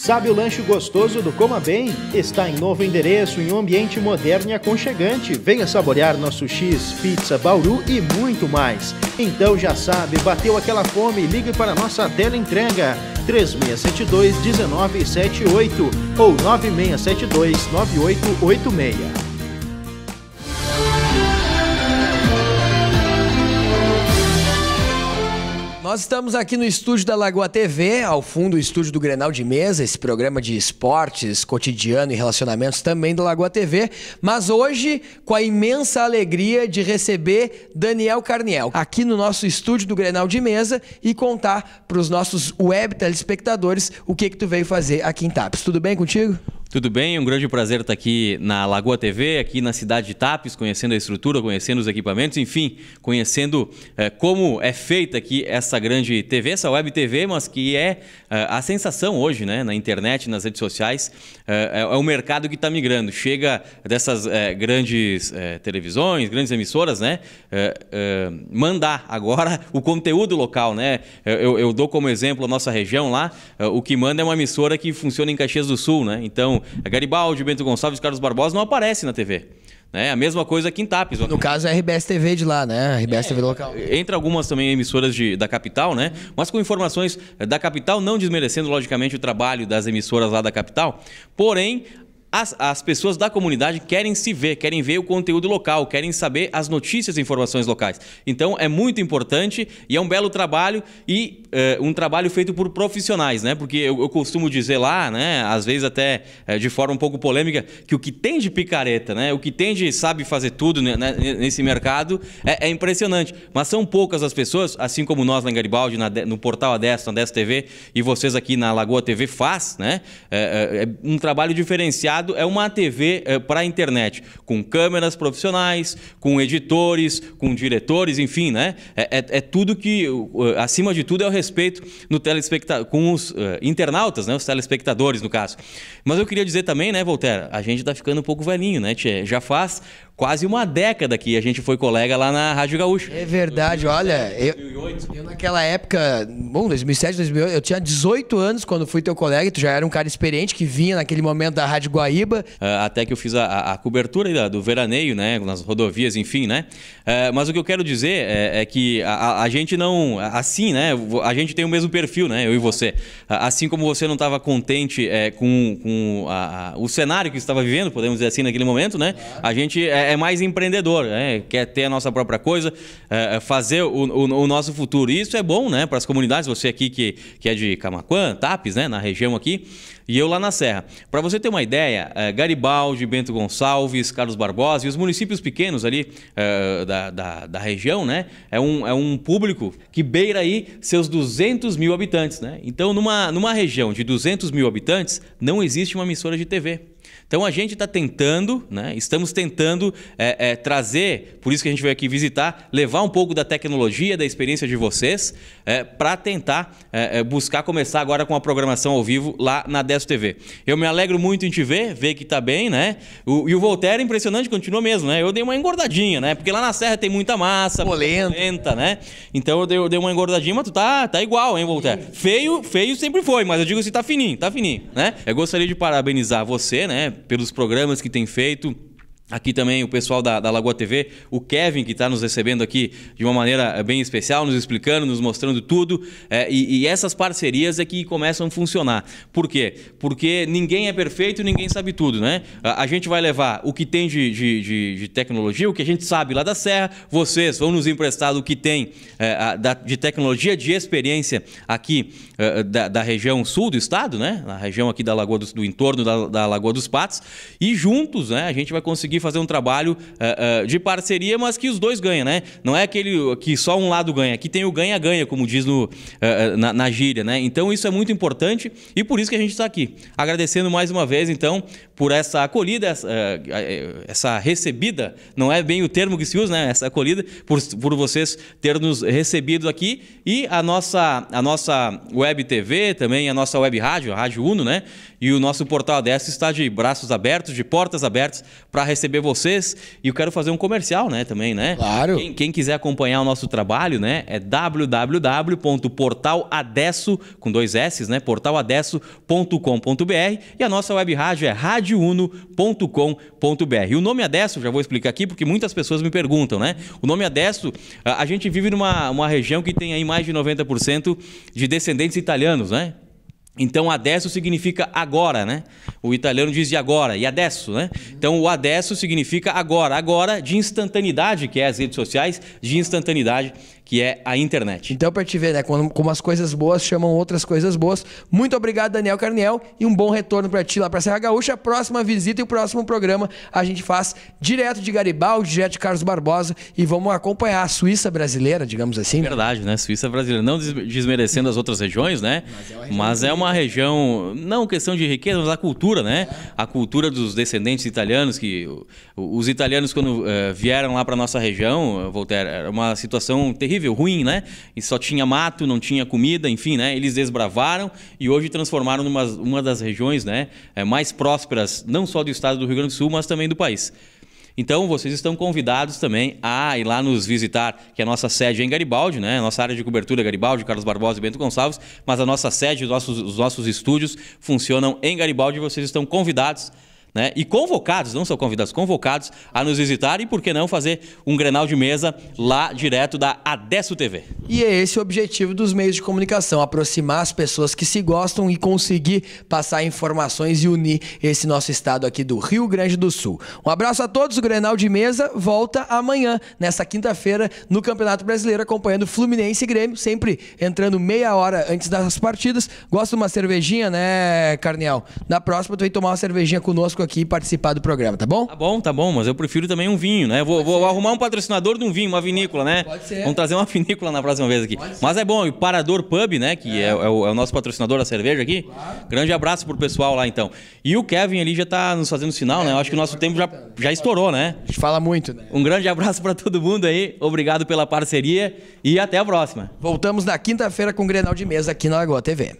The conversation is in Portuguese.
Sabe o lanche gostoso do Coma Bem? Está em novo endereço, em um ambiente moderno e aconchegante. Venha saborear nosso X, pizza, bauru e muito mais. Então já sabe, bateu aquela fome? Ligue para nossa tela entrega 3672 1978 ou 9672 9886. Nós estamos aqui no estúdio da Lagoa TV, ao fundo o estúdio do Grenal de Mesa, esse programa de esportes, cotidiano e relacionamentos também da Lagoa TV, mas hoje com a imensa alegria de receber Daniel Carniel aqui no nosso estúdio do Grenal de Mesa e contar para os nossos web telespectadores o que que tu veio fazer aqui em TAPS. Tudo bem contigo? Tudo bem, um grande prazer estar aqui na Lagoa TV, aqui na cidade de Tapes, conhecendo a estrutura, conhecendo os equipamentos, enfim, conhecendo eh, como é feita aqui essa grande TV, essa web TV, mas que é eh, a sensação hoje, né, na internet, nas redes sociais, eh, é, é, o mercado que está migrando. Chega dessas grandes televisões, grandes emissoras, né, mandar agora o conteúdo local, né. Eu, eu, dou como exemplo a nossa região lá, o que manda é uma emissora que funciona em Caxias do Sul, né. Então é Garibaldi, Bento Gonçalves, Carlos Barbosa não aparece na TV. Né? A mesma coisa aqui em Tapes. No caso, é a RBS TV de lá, né? A RBS é, TV local. Entre algumas também emissoras de, da capital, né? Mas com informações eh, da capital, não desmerecendo, logicamente, o trabalho das emissoras lá da capital. Porém, as, as, pessoas da comunidade querem se ver, querem ver o conteúdo local, querem saber as notícias e informações locais. Então é muito importante e é um belo trabalho e é, um trabalho feito por profissionais, né? Porque eu, eu costumo dizer lá, né? Às vezes até é, de forma um pouco polêmica, que o que tem de picareta, né? O que tem de sabe fazer tudo né? né nesse mercado é, é, impressionante. Mas são poucas as pessoas, assim como nós na Garibaldi, na, no portal Adesto, na Adesto TV e vocês aqui na Lagoa TV faz, né? Eh, é um trabalho diferenciado mercado é uma TV é, eh, para a internet, com câmeras profissionais, com editores, com diretores, enfim, né? É, é, é tudo que, acima de tudo, é o respeito no com os uh, internautas, né? Os telespectadores, no caso. Mas eu queria dizer também, né, Voltaire, a gente está ficando um pouco velhinho, né, tchê? Já faz quase uma década que a gente foi colega lá na Rádio Gaúcho. É verdade, 2007, olha. Eu, 2008. eu naquela época, bom, 2007, 2008, eu tinha 18 anos quando fui teu colega, tu já era um cara experiente que vinha naquele momento da Rádio Guaíba. Uh, até que eu fiz a, a cobertura do veraneio, né, nas rodovias, enfim, né? Uh, mas o que eu quero dizer é, é que a, a, gente não, assim, né, a gente tem o mesmo perfil, né, eu e você. Assim como você não estava contente é, com, com a, o cenário que estava vivendo, podemos dizer assim, naquele momento, né, a gente... É, é, mais empreendedor, né? quer ter a nossa própria coisa, é, é fazer o, o, o, nosso futuro. E isso é bom né, para as comunidades, você aqui que, que é de Camaquã, Tapes, né, na região aqui, e eu lá na Serra. Para você ter uma ideia, é, Garibaldi, Bento Gonçalves, Carlos Barbosa e os municípios pequenos ali é, da, da, da, região, né, é um, é um público que beira aí seus 200 mil habitantes. Né? Então, numa, numa região de 200 mil habitantes, não existe uma emissora de TV. Então a gente está tentando, né? estamos tentando é, é, trazer, por isso que a gente veio aqui visitar, levar um pouco da tecnologia, da experiência de vocês, é, para tentar é, é, buscar começar agora com a programação ao vivo lá na Desto TV. Eu me alegro muito em te ver, ver que está bem, né? O, e o Voltaire, é impressionante, continua mesmo, né? Eu dei uma engordadinha, né? Porque lá na Serra tem muita massa, polenta, né? Então eu dei, eu dei, uma engordadinha, mas tu tá, tá igual, hein, Voltaire? Feio, feio sempre foi, mas eu digo assim, tá fininho, tá fininho, né? Eu gostaria de parabenizar você, né? pelos programas que tem feito. Aqui também o pessoal da, da Lagoa TV, o Kevin, que está nos recebendo aqui de uma maneira eh, bem especial, nos explicando, nos mostrando tudo. É, e, e, essas parcerias é que começam a funcionar. Por quê? Porque ninguém é perfeito, ninguém sabe tudo, né? A, a gente vai levar o que tem de, de, de, de, tecnologia, o que a gente sabe lá da Serra, vocês vão nos emprestar o que tem é, a, da, de tecnologia, de experiência aqui é, da, da, região sul do estado, né? Na região aqui da Lagoa do, do entorno da, da Lagoa dos Patos. E juntos, né, a gente vai conseguir conseguir fazer um trabalho uh, uh, de parceria, mas que os dois ganham, né? Não é aquele que só um lado ganha, que tem o ganha-ganha, como diz no, uh, na, na gíria, né? Então isso é muito importante e por isso que a gente está aqui. Agradecendo mais uma vez, então, por essa acolhida, essa, essa, recebida, não é bem o termo que se usa, né? Essa acolhida, por, por vocês terem nos recebido aqui e a nossa, a nossa web TV, também a nossa web rádio, a Rádio Uno, né? E o nosso portal ADS está de braços abertos, de portas abertas para receber receber vocês. E eu quero fazer um comercial, né, também, né? Claro. Quem, quem quiser acompanhar o nosso trabalho, né, é www.portaladesso, com dois S, né, portaladesso.com.br e a nossa web rádio é radiouno.com.br. E o nome Adesso, já vou explicar aqui, porque muitas pessoas me perguntam, né? O nome Adesso, a, a gente vive numa uma região que tem aí mais de 90% de descendentes italianos, né? Então, adesso significa agora, né? O italiano diz de agora, e adesso, né? Uhum. Então o adesso significa agora, agora de instantaneidade, que é as redes sociais, de instantaneidade que é a internet. Então, para te ver, né? Como, como as coisas boas chamam outras coisas boas. Muito obrigado, Daniel Carniel, e um bom retorno para ti lá para Serra Gaúcha. A próxima visita e o próximo programa a gente faz direto de Garibaldi, direto de Carlos Barbosa, e vamos acompanhar a Suíça brasileira, digamos assim. Verdade, né? Suíça brasileira. Não desmerecendo as outras regiões, né? Mas é uma região, é não questão de riqueza, mas a cultura, né? É. A cultura dos descendentes italianos, que os italianos, quando eh, vieram lá para nossa região, Voltaire, era uma situação terrível ruim, né? E só tinha mato, não tinha comida, enfim, né? Eles desbravaram e hoje transformaram numa uma das regiões né, é, mais prósperas, não só do estado do Rio Grande do Sul, mas também do país. Então, vocês estão convidados também a ir lá nos visitar, que é a nossa sede é em Garibaldi, né? nossa área de cobertura é Garibaldi, Carlos Barbosa e Bento Gonçalves, mas a nossa sede, os nossos, os nossos estúdios funcionam em Garibaldi e vocês estão convidados né? E convocados, não são convidados, convocados a nos visitar e por que não fazer um Grenal de mesa lá direto da Adesso TV. E é esse o objetivo dos meios de comunicação, aproximar as pessoas que se gostam e conseguir passar informações e unir esse nosso estado aqui do Rio Grande do Sul. Um abraço a todos, o Grenal de mesa volta amanhã, nessa quinta-feira, no Campeonato Brasileiro, acompanhando Fluminense e Grêmio, sempre entrando meia hora antes das partidas. Gosta de uma cervejinha, né, Carneal? Na próxima tu vem tomar uma cervejinha conosco aqui aqui participar do programa, tá bom? Tá bom, tá bom, mas eu prefiro também um vinho, né? Vou, vou arrumar um patrocinador de um vinho, uma vinícola, né? Pode ser. Vamos trazer uma vinícola na próxima vez aqui. Mas é bom, e Parador Pub, né? Que é. é, é, o, é o, nosso patrocinador da cerveja aqui. Claro. Grande abraço pro pessoal lá, então. E o Kevin ali já tá nos fazendo sinal, né? Eu acho que o nosso tempo já, já estourou, né? A gente fala muito, né? Um grande abraço para todo mundo aí. Obrigado pela parceria e até a próxima. Voltamos na quinta-feira com o Grenal de Mesa aqui na Lagoa TV.